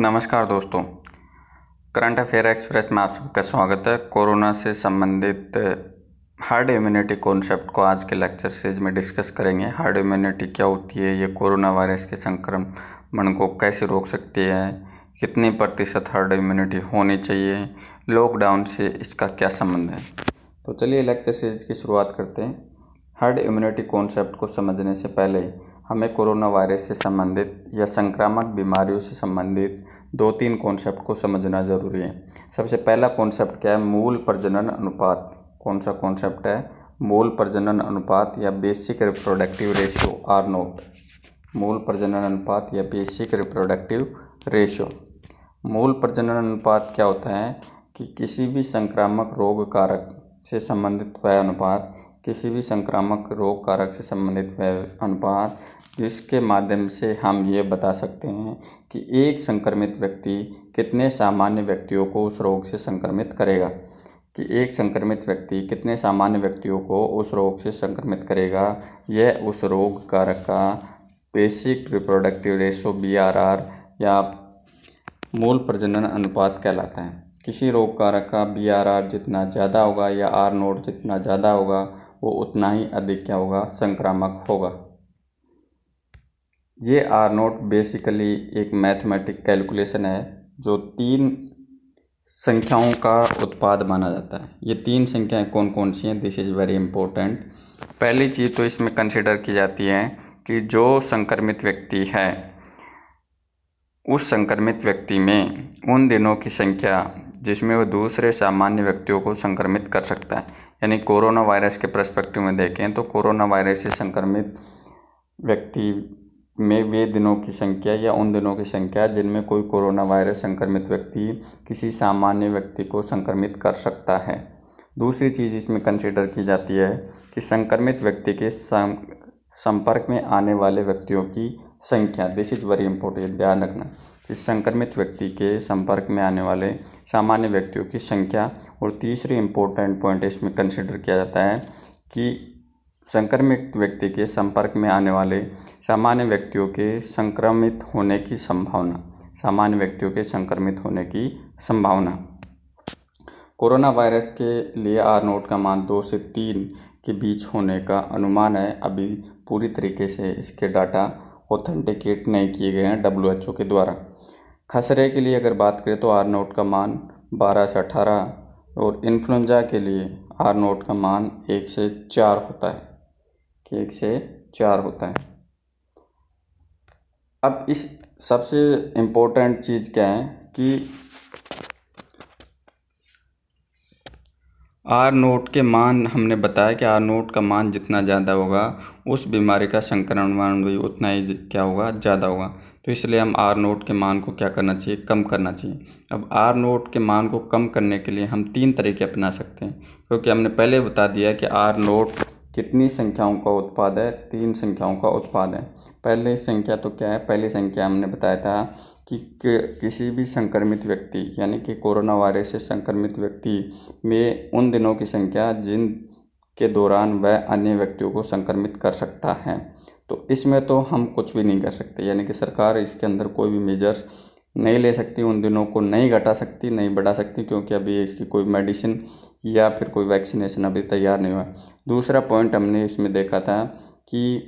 नमस्कार दोस्तों current affair express में आप सबका स्वागत है कोरोना से संबंधित हार्ड इम्यूनिटी कॉन्सेप्ट को आज के लेक्चर सीरीज में डिस्कस करेंगे हार्ड इम्यूनिटी क्या होती है ये कोरोना वायरस के संक्रमण को कैसे रोक सकती है कितने प्रतिशत हार्ड इम्यूनिटी होनी चाहिए लॉकडाउन से इसका क्या संबंध है तो चलिए लेक्चर सीरीज की शुरुआत करते हैं हार्ड इम्यूनिटी कॉन्सेप्ट को समझने से पहले हमें कोरोना वायरस से संबंधित या संक्रामक बीमारियों से संबंधित दो तीन कॉन्सेप्ट को समझना ज़रूरी है सबसे पहला कॉन्सेप्ट क्या है मूल प्रजनन अनुपात कौन सा कॉन्सेप्ट है मूल प्रजनन अनुपात या basic reproductive ratio R nought मूल प्रजनन अनुपात या बेसिक रिप्रोडक्टिव रेशियो मूल प्रजनन अनुपात क्या होता है कि किसी भी संक्रामक रोग कारक से संबंधित वह अनुपात किसी भी संक्रामक रोग कारक से संबंधित वह अनुपात जिसके माध्यम से हम ये बता सकते हैं कि एक संक्रमित व्यक्ति कितने सामान्य व्यक्तियों को उस रोग से संक्रमित करेगा कि एक संक्रमित व्यक्ति कितने सामान्य व्यक्तियों को उस रोग से संक्रमित करेगा यह उस रोग कारक का basic reproductive ratio B R R या मूल प्रजनन अनुपात कहलाता है किसी रोग कारक का बी आर आर जितना ज़्यादा होगा या आर नोट जितना ज़्यादा होगा वो उतना ही अधिक क्या होगा संक्रामक होगा ये आर नोट बेसिकली एक मैथमेटिक कैलकुलेशन है जो तीन संख्याओं का उत्पाद माना जाता है ये तीन संख्याएं कौन कौन सी हैं दिस इज़ वेरी इंपॉर्टेंट पहली चीज़ तो इसमें कंसिडर की जाती है कि जो संक्रमित व्यक्ति है उस संक्रमित व्यक्ति में उन दिनों की संख्या जिसमें वो दूसरे सामान्य व्यक्तियों को संक्रमित कर सकता है यानी कोरोना वायरस के प्रस्पेक्टिव में देखें तो कोरोना वायरस से संक्रमित व्यक्ति में वे दिनों की संख्या या उन दिनों की संख्या जिनमें कोई कोरोना वायरस संक्रमित व्यक्ति किसी सामान्य व्यक्ति को संक्रमित कर सकता है दूसरी चीज़ इसमें कंसिडर की जाती है कि संक्रमित व्यक्ति के संपर्क में आने वाले व्यक्तियों की संख्या दिस इज़ वेरी इंपॉर्टेंट ध्यान रखना कि संक्रमित व्यक्ति के संपर्क में आने वाले सामान्य व्यक्तियों की संख्या और तीसरी इम्पोर्टेंट पॉइंट इसमें कंसिडर किया जाता है कि संक्रमित व्यक्ति के संपर्क में आने वाले सामान्य व्यक्तियों के संक्रमित होने की संभावना सामान्य व्यक्तियों के संक्रमित होने की संभावना कोरोना वायरस के लिए आर नोट का मान दो से तीन के बीच होने का अनुमान है अभी पूरी तरीके से इसके डाटा ऑथेंटिकेट नहीं किए गए हैं डब्ल्यू के द्वारा खसरे के लिए अगर बात करें तो आर नोट का मान बारह से अठारह और इन्फ्लुंजा के लिए आर नोट का मान एक से चार होता है कि एक से चार होता है अब इस सबसे इम्पोर्टेंट चीज़ क्या है कि आर नोट के मान हमने बताया कि आर नोट का मान जितना ज़्यादा होगा उस बीमारी का संक्रमण मान भी उतना ही क्या होगा ज़्यादा होगा तो इसलिए हम आर नोट के मान को क्या करना चाहिए कम करना चाहिए अब आर नोट के मान को कम करने के लिए हम तीन तरीके अपना सकते हैं क्योंकि हमने पहले बता दिया कि आर नोट कितनी संख्याओं का उत्पाद है तीन संख्याओं का उत्पाद है पहली संख्या तो क्या है पहली संख्या हमने बताया था कि किसी भी संक्रमित व्यक्ति यानी कि कोरोना वायरस से संक्रमित व्यक्ति में उन दिनों की संख्या जिन के दौरान वह अन्य व्यक्तियों को संक्रमित कर सकता है तो इसमें तो हम कुछ भी नहीं कर सकते यानी कि सरकार इसके अंदर कोई भी मेजर्स नहीं ले सकती उन दिनों को नहीं घटा सकती नहीं बढ़ा सकती क्योंकि अभी इसकी कोई मेडिसिन या फिर कोई वैक्सीनेशन अभी तैयार नहीं हुआ दूसरा पॉइंट हमने इसमें देखा था कि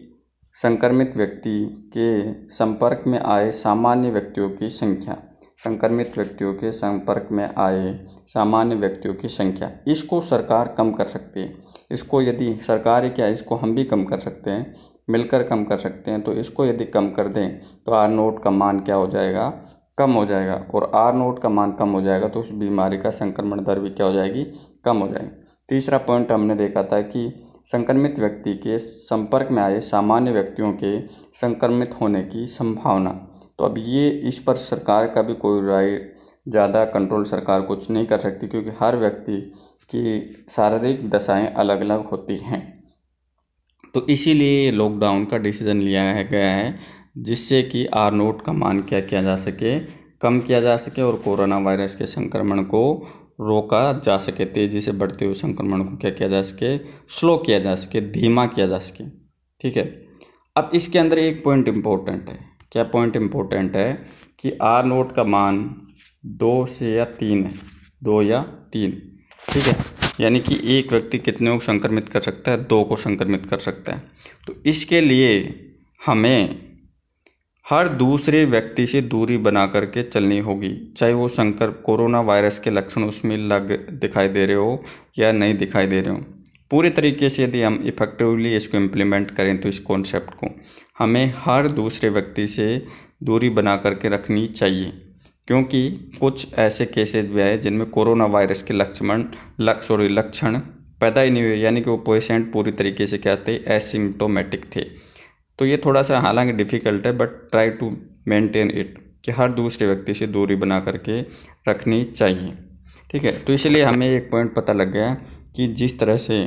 संक्रमित व्यक्ति के संपर्क में आए सामान्य व्यक्तियों की संख्या संक्रमित व्यक्तियों के संपर्क में आए सामान्य व्यक्तियों की संख्या इसको सरकार कम कर सकती है इसको यदि सरकार क्या इसको हम भी कम कर सकते हैं मिलकर कम कर सकते हैं तो इसको यदि कम कर दें तो आर नोट का मान क्या हो जाएगा कम हो जाएगा और आर नोट का मान कम हो जाएगा तो उस बीमारी का संक्रमण दर भी क्या हो जाएगी कम हो जाएगी तीसरा पॉइंट हमने देखा था कि संक्रमित व्यक्ति के संपर्क में आए सामान्य व्यक्तियों के संक्रमित होने की संभावना तो अब ये इस पर सरकार का भी कोई राय ज़्यादा कंट्रोल सरकार कुछ नहीं कर सकती क्योंकि हर व्यक्ति की शारीरिक दशाएं अलग अलग होती हैं तो इसीलिए लॉकडाउन का डिसीज़न लिया गया है जिससे कि आर नोट का मान क्या किया जा सके कम किया जा सके और कोरोना वायरस के संक्रमण को रोका जा सके तेज़ी से बढ़ते हुए संक्रमण को क्या किया जा सके स्लो किया जा सके धीमा किया जा सके ठीक है अब इसके अंदर एक पॉइंट इम्पोर्टेंट है क्या पॉइंट इम्पोर्टेंट है कि आर नोट का मान दो से या तीन है दो या तीन ठीक है यानी कि एक व्यक्ति कितने को संक्रमित कर सकता है दो को संक्रमित कर सकता है तो इसके लिए हमें हर दूसरे व्यक्ति से दूरी बना करके चलनी होगी चाहे वो संकर कोरोना वायरस के लक्षण उसमें लग दिखाई दे रहे हो या नहीं दिखाई दे रहे हो पूरे तरीके से यदि हम इफ़ेक्टिवली इसको इम्प्लीमेंट करें तो इस कॉन्सेप्ट को हमें हर दूसरे व्यक्ति से दूरी बना करके रखनी चाहिए क्योंकि कुछ ऐसे केसेज भी आए जिनमें कोरोना वायरस के लक्षण सॉरी लक्षण पैदा ही नहीं हुए यानी कि वो पेशेंट पूरी तरीके से क्या थे एसिम्टोमेटिक थे तो ये थोड़ा सा हालांकि डिफ़िकल्ट है but try to maintain it कि हर दूसरे व्यक्ति से दूरी बना करके रखनी चाहिए ठीक है तो इसलिए हमें एक पॉइंट पता लग गया कि जिस तरह से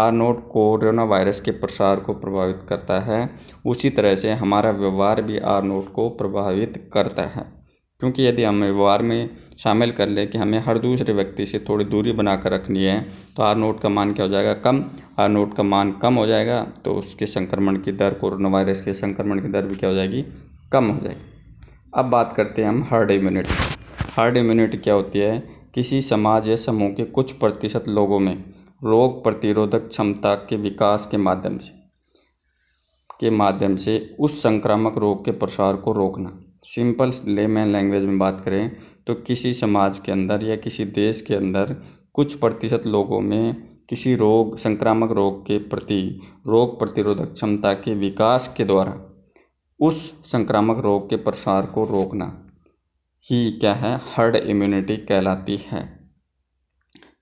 आर नोट कोरोना वायरस के प्रसार को प्रभावित करता है उसी तरह से हमारा व्यवहार भी आर नोट को प्रभावित करता है क्योंकि यदि हम व्यवहार में शामिल कर ले कि हमें हर दूसरे व्यक्ति से थोड़ी दूरी बना कर रखनी है तो आर नोट का मान क्या हो जाएगा कम आर नोट का मान कम हो जाएगा तो उसके संक्रमण की दर कोरोना वायरस के संक्रमण की दर भी क्या हो जाएगी कम हो जाएगी अब बात करते हैं हम हर्ड इम्यूनिटी हर्ड इम्यूनिटी क्या होती है किसी समाज या समूह के कुछ प्रतिशत लोगों में रोग प्रतिरोधक क्षमता के विकास के माध्यम से के माध्यम से उस संक्रामक रोग के प्रसार को रोकना सिंपल लेमैन लैंग्वेज में बात करें तो किसी समाज के अंदर या किसी देश के अंदर कुछ प्रतिशत लोगों में किसी रोग संक्रामक रोग के प्रति रोग प्रतिरोधक क्षमता के विकास के द्वारा उस संक्रामक रोग के प्रसार को रोकना ही क्या है हर्ड इम्यूनिटी कहलाती है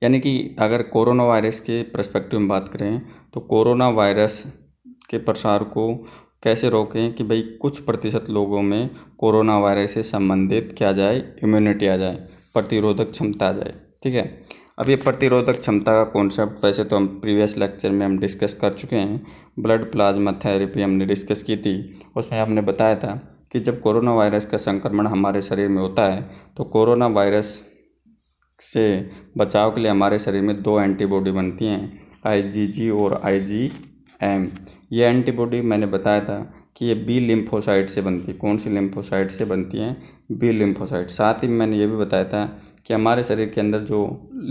यानी कि अगर कोरोना वायरस के प्रस्पेक्टिव में बात करें तो कोरोना वायरस के प्रसार को कैसे रोकें कि भाई कुछ प्रतिशत लोगों में कोरोना वायरस से संबंधित क्या जाए इम्यूनिटी आ जाए प्रतिरोधक क्षमता आ जाए ठीक है अब ये प्रतिरोधक क्षमता का कॉन्सेप्ट वैसे तो हम प्रीवियस लेक्चर में हम डिस्कस कर चुके हैं ब्लड प्लाज्मा थेरेपी हमने डिस्कस की थी उसमें हमने बताया था कि जब कोरोना वायरस का संक्रमण हमारे शरीर में होता है तो कोरोना वायरस से बचाव के लिए हमारे शरीर में दो एंटीबॉडी बनती हैं आई जी जी और आई जी एम ये एंटीबॉडी मैंने बताया था कि ये बी लिम्फोसाइट से बनती है कौन सी लिम्फोसाइट से बनती हैं बी लिम्फोसाइट साथ ही मैंने ये भी बताया था कि हमारे शरीर के अंदर जो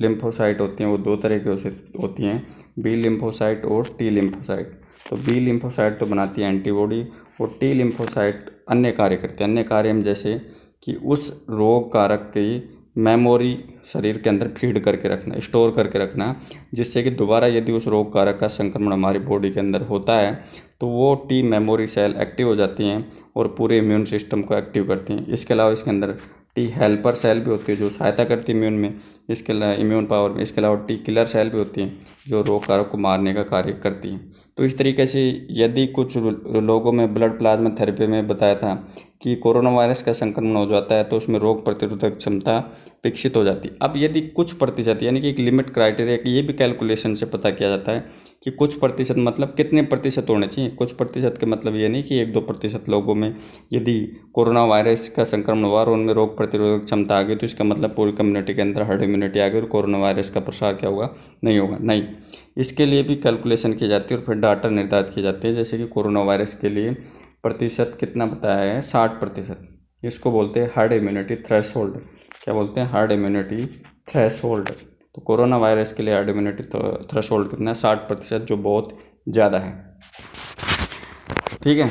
लिम्फोसाइट होती हैं वो दो तरह की होती हैं बी लिम्फोसाइट और टी लिम्फोसाइट तो बी लिम्फोसाइट तो बनाती है एंटीबॉडी और टी लिम्फोसाइट अन्य कार्य करते हैं अन्य कार्य में जैसे कि उस रोग कारक की मेमोरी शरीर के अंदर फीड करके रखना स्टोर करके रखना जिससे कि दोबारा यदि उस रोग कारक का संक्रमण हमारी बॉडी के अंदर होता है तो वो टी मेमोरी सेल एक्टिव हो जाती हैं और पूरे इम्यून सिस्टम को एक्टिव करती हैं इसके अलावा इसके अंदर टी हेल्पर सेल भी होती है जो सहायता करती है इम्यून में इसके अलावा इम्यून पावर में इसके अलावा टी किलर सेल भी होती हैं जो रोग कारक को मारने का कार्य करती हैं तो इस तरीके से यदि कुछ लोगों में ब्लड प्लाज्मा थेरेपी में बताया था कि कोरोना वायरस का संक्रमण हो जाता है तो उसमें रोग प्रतिरोधक क्षमता विकसित हो जाती है अब यदि कुछ प्रतिशत यानी कि एक लिमिट क्राइटेरिया की ये भी कैलकुलेशन से पता किया जाता है कि कुछ प्रतिशत मतलब कितने प्रतिशत होने चाहिए कुछ प्रतिशत के मतलब ये नहीं कि एक दो प्रतिशत लोगों में यदि कोरोना वायरस का संक्रमण हुआ और उनमें रोग प्रतिरोधक क्षमता आ गई तो इसका मतलब पूरी कम्युनिटी के अंदर हर्ड इम्यूनिटी आ गई और कोरोना वायरस का प्रसार क्या होगा नहीं होगा नहीं इसके लिए भी कैलकुलेशन की जाती है और फिर डाटा निर्धारित किए जाते हैं जैसे कि कोरोना वायरस के लिए प्रतिशत कितना बताया है साठ प्रतिशत इसको बोलते हैं हार्ड इम्यूनिटी थ्रेश क्या बोलते हैं हार्ड इम्यूनिटी थ्रेश तो कोरोना वायरस के लिए हार्ड इम्यूनिटी थ्रेश कितना है साठ प्रतिशत जो बहुत ज़्यादा है ठीक है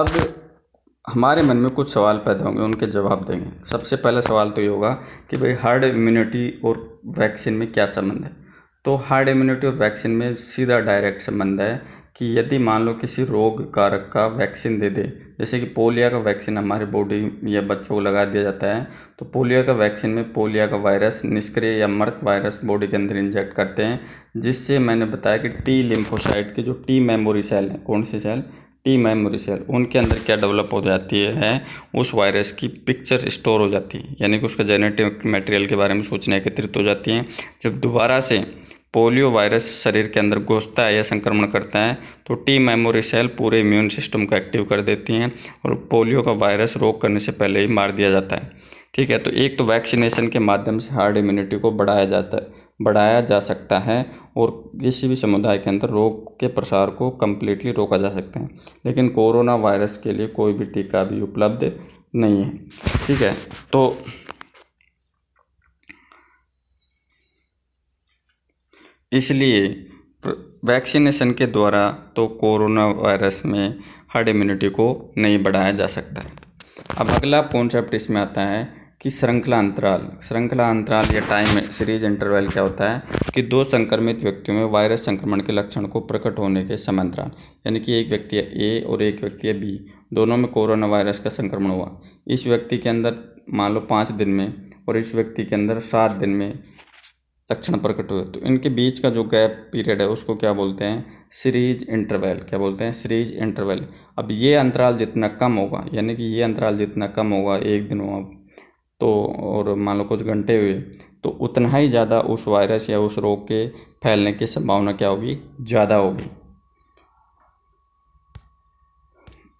अब हमारे मन में कुछ सवाल पैदा होंगे उनके जवाब देंगे सबसे पहला सवाल तो ये होगा कि भाई हार्ड इम्यूनिटी और वैक्सीन में क्या संबंध है तो हार्ड इम्यूनिटी और वैक्सीन में सीधा डायरेक्ट संबंध है कि यदि मान लो किसी रोग कारक का वैक्सीन दे दे जैसे कि पोलिया का वैक्सीन हमारे बॉडी या बच्चों को लगा दिया जाता है तो पोलिया का वैक्सीन में पोलिया का वायरस निष्क्रिय या मृत वायरस बॉडी के अंदर इंजेक्ट करते हैं जिससे मैंने बताया कि टी लिम्फोसाइट के जो टी मेमोरी सेल हैं कौन सी सेल टी मेमोरी सेल उनके अंदर क्या डेवलप हो जाती है उस वायरस की पिक्चर स्टोर हो जाती है यानी कि उसका जेनेटिक मटेरियल के बारे में सोचने एकत्रित हो जाती हैं जब दोबारा से पोलियो वायरस शरीर के अंदर घुसता है या संक्रमण करता है तो टी मेमोरी सेल पूरे इम्यून सिस्टम को एक्टिव कर देती हैं और पोलियो का वायरस रोक करने से पहले ही मार दिया जाता है ठीक है तो एक तो वैक्सीनेशन के माध्यम से हार्ड इम्यूनिटी को बढ़ाया जाता है बढ़ाया जा सकता है और किसी भी समुदाय के अंदर रोग के प्रसार को कम्प्लीटली रोका जा सकता है लेकिन कोरोना वायरस के लिए कोई भी टीका अभी उपलब्ध नहीं है ठीक है तो इसलिए वैक्सीनेशन के द्वारा तो कोरोना वायरस में हर्ड इम्यूनिटी को नहीं बढ़ाया जा सकता है अब अगला कॉन्सेप्ट इसमें आता है कि श्रृंखला अंतराल श्रृंखला अंतराल या टाइम सीरीज इंटरवल क्या होता है कि दो संक्रमित व्यक्तियों में वायरस संक्रमण के लक्षण को प्रकट होने के समय अंतराल यानी कि एक व्यक्ति है ए और एक व्यक्ति है बी दोनों में कोरोना वायरस का संक्रमण हुआ इस व्यक्ति के अंदर मान लो पाँच दिन में और इस व्यक्ति के अंदर सात दिन में लक्षण प्रकट हुए तो इनके बीच का जो गैप पीरियड है उसको क्या बोलते हैं सीरीज इंटरवल क्या बोलते हैं सीरीज इंटरवल अब ये अंतराल जितना कम होगा यानी कि ये अंतराल जितना कम होगा एक दिन अब तो और मान लो कुछ घंटे हुए तो उतना ही ज़्यादा उस वायरस या उस रोग के फैलने की संभावना क्या होगी ज़्यादा होगी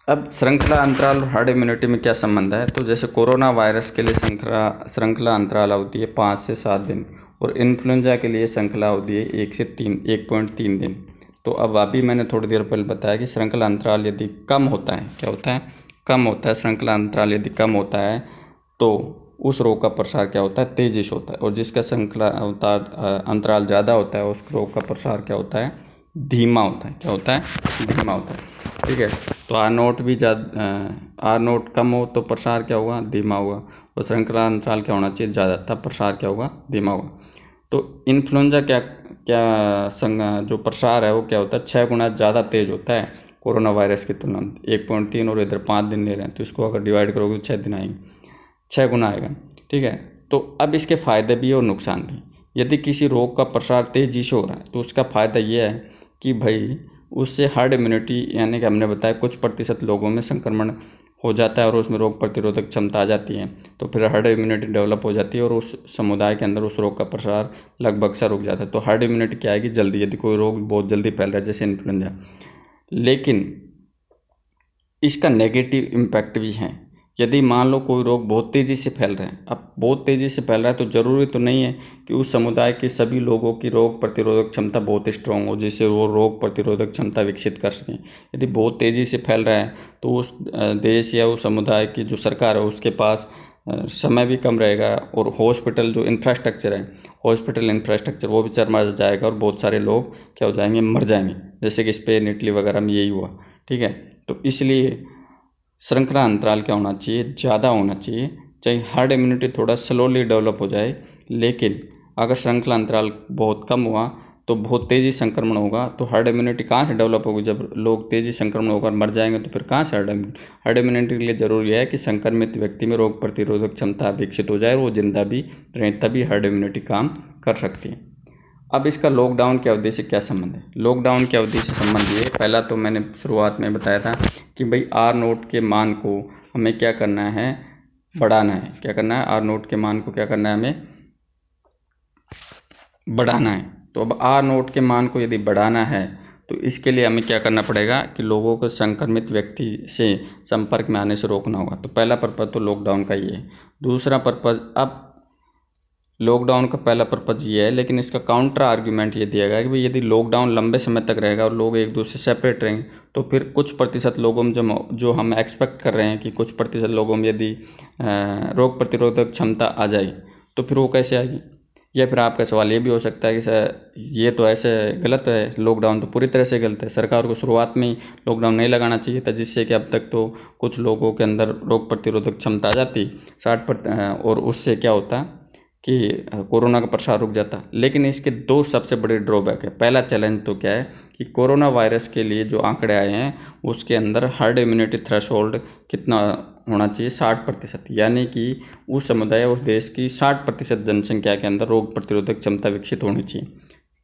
अब श्रृंखला अंतराल और हार्ड इम्यूनिटी में क्या संबंध है तो जैसे कोरोना वायरस के लिए श्रृंखला श्रृंखला अंतराल होती है पाँच से सात दिन और इन्फ्लुएंजा के लिए श्रृंखला होती है एक से तीन एक पॉइंट तीन दिन तो अब अभी मैंने थोड़ी देर पहले बताया कि श्रृंखला अंतराल यदि कम होता है क्या होता है कम होता है श्रृंखला अंतराल यदि कम होता है तो उस रोग का प्रसार क्या होता है तेजिश होता है और जिसका श्रृंखला अंतराल ज़्यादा होता है उस रोग का प्रसार क्या होता है धीमा होता है क्या होता है धीमा होता है ठीक है तो आर नोट भी ज़्यादा आर नोट कम हो तो प्रसार क्या होगा धीमा होगा और श्रृंखला अंतराल क्या होना चाहिए ज़्यादा तब प्रसार क्या होगा धीमा होगा इन्फ्लुंजा क्या क्या संग जो प्रसार है वो क्या होता है छः गुना ज़्यादा तेज़ होता है कोरोना वायरस की तुलना में एक पॉइंट तीन और इधर पाँच दिन ले रहे हैं तो इसको अगर डिवाइड करोगे तो छः दिन आएंगे छः गुना आएगा ठीक है तो अब इसके फ़ायदे भी और नुकसान भी यदि किसी रोग का प्रसार तेज़ी से हो रहा है तो उसका फ़ायदा यह है कि भाई उससे हार्ड इम्यूनिटी यानी कि हमने बताया कुछ प्रतिशत लोगों में संक्रमण हो जाता है और उसमें रोग प्रतिरोधक क्षमता आ जाती है तो फिर हार्ड इम्यूनिटी डेवलप हो जाती है और उस समुदाय के अंदर उस रोग का प्रसार लगभग सा रुक जाता है तो हार्ड इम्यूनिटी क्या आएगी जल्दी यदि कोई रोग बहुत जल्दी फैल रहा है जैसे इन्फ्लुएंजा लेकिन इसका नेगेटिव इम्पैक्ट भी है यदि मान लो कोई रोग बहुत तेज़ी से फैल रहे हैं अब बहुत तेज़ी से फैल रहा है तो ज़रूरी तो नहीं है कि उस समुदाय के सभी लोगों की रोग प्रतिरोधक क्षमता बहुत स्ट्रांग हो जिससे वो रोग प्रतिरोधक क्षमता विकसित कर सकें यदि बहुत तेज़ी से फैल रहा है तो उस देश या उस समुदाय की जो सरकार है उसके पास समय भी कम रहेगा और हॉस्पिटल जो इंफ्रास्ट्रक्चर है हॉस्पिटल इंफ्रास्ट्रक्चर वो भी चरमा जाएगा और बहुत सारे लोग क्या हो जाएंगे मर जाएंगे जैसे कि स्पेन इटली वगैरह में यही हुआ ठीक है तो इसलिए श्रृंखला अंतराल क्या होना चाहिए ज़्यादा होना चाहिए चाहे हार्ड इम्यूनिटी थोड़ा स्लोली डेवलप हो जाए लेकिन अगर श्रृंखला अंतराल बहुत कम हुआ तो बहुत तेज़ी संक्रमण होगा तो हर्ड इम्यूनिटी कहाँ से डेवलप होगी जब लोग तेज़ी संक्रमण होकर मर जाएंगे तो फिर कहाँ से हर्ड हार्ड इम्यूनिटी के लिए ज़रूरी है कि संक्रमित व्यक्ति में रोग प्रतिरोधक क्षमता विकसित हो जाए और वो जिंदा भी रहें तभी हर्ड इम्यूनिटी काम कर सकती है अब इसका लॉकडाउन के उद्देश्य क्या संबंध है लॉकडाउन के उद्देश्य संबंध ये पहला तो मैंने शुरुआत में बताया था कि भाई आर नोट के मान को हमें क्या करना है बढ़ाना है क्या करना है आर नोट के मान को क्या करना है हमें बढ़ाना है तो अब आर नोट के मान को यदि बढ़ाना है तो इसके लिए हमें क्या करना पड़ेगा कि लोगों को संक्रमित व्यक्ति से संपर्क में आने से रोकना होगा तो पहला पर्पज़ तो लॉकडाउन का ही है दूसरा पर्पज़ अब लॉकडाउन का पहला पर्पज़ ये है लेकिन इसका काउंटर आर्ग्यूमेंट ये दिया गया है कि भाई यदि लॉकडाउन लंबे समय तक रहेगा और लोग एक दूसरे सेपरेट रहेंगे तो फिर कुछ प्रतिशत लोगों में जो जो हम एक्सपेक्ट कर रहे हैं कि कुछ प्रतिशत लोगों में यदि रोग प्रतिरोधक क्षमता आ जाए तो फिर वो कैसे आएगी या फिर आपका सवाल ये भी हो सकता है कि सर ये तो ऐसे गलत है लॉकडाउन तो पूरी तरह से गलत है सरकार को शुरुआत में ही लॉकडाउन नहीं लगाना चाहिए था जिससे कि अब तक तो कुछ लोगों के अंदर रोग प्रतिरोधक क्षमता आ जाती साठ और उससे क्या होता कि हाँ, कोरोना का प्रसार रुक जाता लेकिन इसके दो सबसे बड़े ड्रॉबैक है पहला चैलेंज तो क्या है कि कोरोना वायरस के लिए जो आंकड़े आए हैं उसके अंदर हर्ड इम्यूनिटी थ्रेश कितना होना चाहिए साठ प्रतिशत यानी कि उस समुदाय उस देश की साठ प्रतिशत जनसंख्या के अंदर रोग प्रतिरोधक क्षमता विकसित होनी चाहिए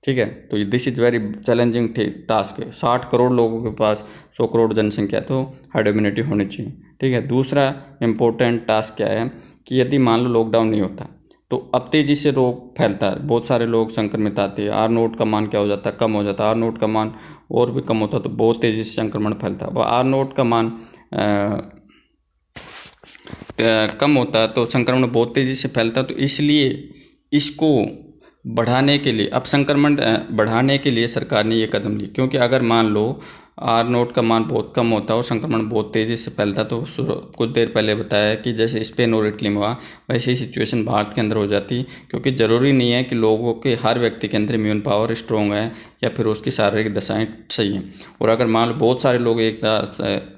ठीक है तो this is very challenging task है साठ करोड़ लोगों के पास सौ करोड़ जनसंख्या तो हर्ड इम्यूनिटी होनी चाहिए ठीक है दूसरा इम्पोर्टेंट टास्क क्या है कि यदि मान लो लॉकडाउन नहीं होता तो अब तेज़ी से रोग फैलता है बहुत सारे लोग संक्रमित आते हैं आर नोट का मान क्या हो जाता है कम हो जाता है आर नोट का मान और भी कम होता है तो बहुत तेज़ी से संक्रमण फैलता है आर नोट का मान आ, कम होता है तो संक्रमण बहुत तेज़ी से फैलता तो इसलिए इसको बढ़ाने के लिए अब संक्रमण बढ़ाने के लिए सरकार ने ये कदम लिया क्योंकि अगर मान लो आर नोट का मान बहुत कम होता है और संक्रमण बहुत तेज़ी से फैलता तो कुछ देर पहले बताया कि जैसे स्पेन और इटली में हुआ वैसे ही सिचुएशन भारत के अंदर हो जाती क्योंकि ज़रूरी नहीं है कि लोगों के हर व्यक्ति के अंदर इम्यून पावर स्ट्रॉन्ग है या फिर उसकी शारीरिक दशाएँ सही हैं और अगर मान लो बहुत सारे लोग एक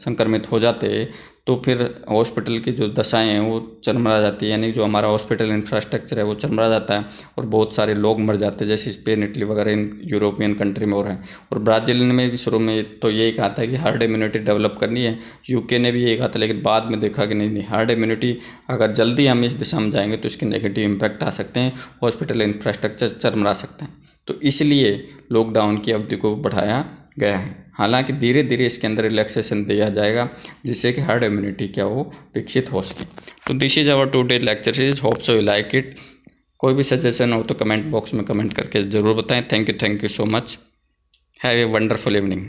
संक्रमित हो जाते तो फिर हॉस्पिटल की जो दशाएं हैं वो चरमरा जाती है यानी जो हमारा हॉस्पिटल इंफ्रास्ट्रक्चर है वो चरमरा जाता है और बहुत सारे लोग मर जाते हैं जैसे स्पेन इटली वगैरह इन यूरोपियन कंट्री में और हैं और ब्राज़ील ने भी शुरू में तो यही कहा था कि हार्ड इम्यूनिटी डेवलप करनी है यूके ने भी यही कहा था लेकिन बाद में देखा कि नहीं नहीं हार्ड इम्यूनिटी अगर जल्दी हम इस दिशा में जाएंगे तो इसके नेगेटिव इम्पैक्ट आ सकते हैं हॉस्पिटल इंफ्रास्ट्रक्चर चरमरा सकते हैं तो इसलिए लॉकडाउन की अवधि को बढ़ाया गया है हालांकि धीरे धीरे इसके अंदर रिलैक्सेशन दिया जाएगा जिससे कि हर्ड इम्यूनिटी क्या हो विकसित हो सके तो this is our today lecture is hope so you like it कोई भी सजेशन हो तो कमेंट बॉक्स में कमेंट करके ज़रूर बताएं thank you thank you so much have a wonderful evening